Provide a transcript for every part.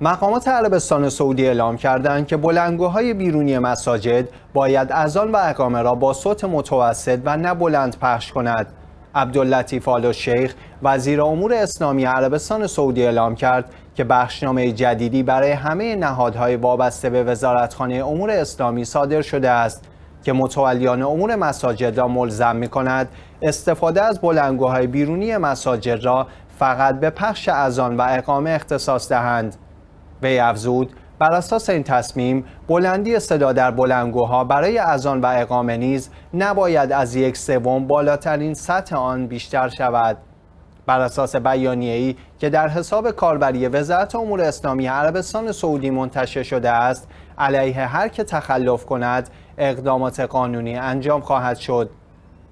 مقامات عربستان سعودی اعلام کردند که بلندگوهای بیرونی مساجد باید اذان و اقامه را با صوت متوسط و نه بلند پخش کند. عبداللطیف آل شیخ وزیر امور اسلامی عربستان سعودی اعلام کرد که بخشنامه جدیدی برای همه نهادهای وابسته به وزارتخانه امور اسلامی صادر شده است که متولیان امور مساجد را ملزم می کند استفاده از بلندگوهای بیرونی مساجد را فقط به پخش اذان و اقامه اختصاص دهند. وی افزود بر اساس این تصمیم بلندی صدا در بلندگوها برای اذان و اقامه نیز نباید از یک سوم بالاترین سطح آن بیشتر شود بر اساس بیانیه‌ای که در حساب کاربری وزارت امور اسلامی عربستان سعودی منتشر شده است علیه هر که تخلف کند اقدامات قانونی انجام خواهد شد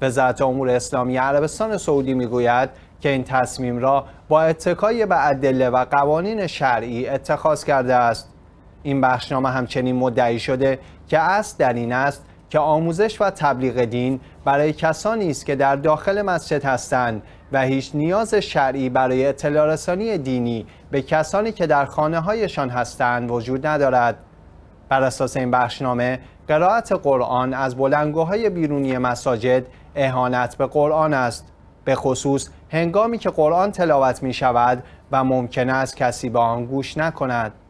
وزارت امور اسلامی عربستان سعودی میگوید که این تصمیم را با اتکای به ادله و قوانین شرعی اتخاذ کرده است این بخشنامه همچنین مدعی شده که اصل در این است که آموزش و تبلیغ دین برای کسانی است که در داخل مسجد هستند و هیچ نیاز شرعی برای اطلاع رسانی دینی به کسانی که در خانه هایشان هستند وجود ندارد بر اساس این بخشنامه قرائت قرآن از بلنگوهای بیرونی مساجد اهانت به قرآن است به خصوص هنگامی که قرآن تلاوت می شود و ممکن است کسی به آن گوش نکند